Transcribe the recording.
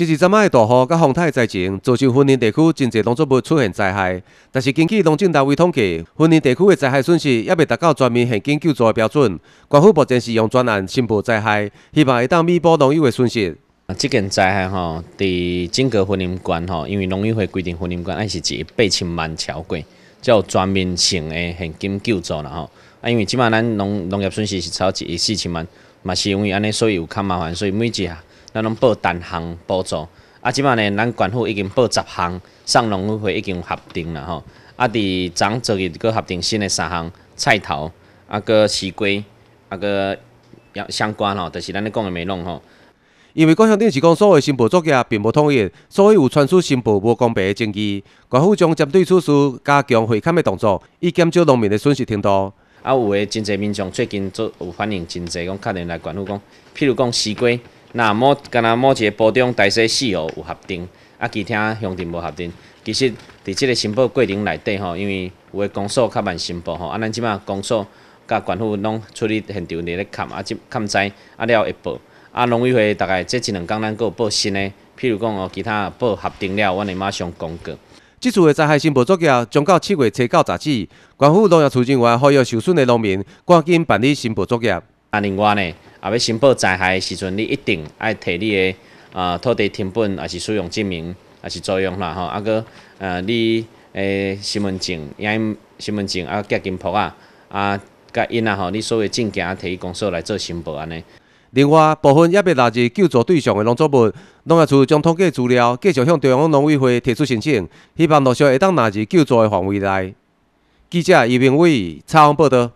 就是今仔的大雨和洪台灾情，造成丰宁地区真侪农作物出现灾害。但是根据农政单位统计，丰宁地区的灾害损失还未达到全面现金救助的标准。官府目前是用专案申报灾害，希望会当弥补农业的损失。这件灾害吼，伫整个婚宁关吼，因为农委会规定婚宁关爱是亿八千万桥才叫全面性的现金救助了吼。啊，因为即摆咱农农业损失是超一一四千万，嘛是因为安尼，所以有较麻烦，所以每一下。咱拢报单项补助，啊，即满呢，咱管户已经报十项，上农委会已经核定了吼。啊，伫昨昨日阁核定新的三项，菜头，啊个西瓜，啊个香关吼，但是咱咧讲个美弄吼。因为各项临是讲所谓新补作业并无统一，所以有传出新报无公平诶证据。关户将针对此事加强会勘诶动作，以减少农民诶损失程度。啊，有诶真济民众最近做有反映，真济讲确定来关户讲，譬如讲西瓜。那么，干那某个保种大细四哦有合并，啊其他乡镇无合并。其实，在这个申报过程里底吼，因为有的公社较慢申报吼，啊咱即马公社甲管府拢处理现场咧咧勘啊，即勘灾啊了，会报啊农委会大概这一两工能有报新的，譬如讲哦，其他报合并了，阮会马上公告。这次的灾害申报作业，将到七月初到咋止，关府农业处人员呼吁受损的农民赶紧办理申报作业。啊另外呢？啊！要申报灾害时阵，你一定爱摕你个呃土地成本，也是使用证明，也是作用啦吼？啊个呃你诶身份证，也身份证啊结金簿啊啊甲因啊吼，你所有证件啊摕去公司来做申报安尼。另外，部分要被纳入救助对象的农作物，农业处将通过资料继续向中央农委会提出申请，希望陆续会当纳入救助的范围内。记者余明伟采访报道。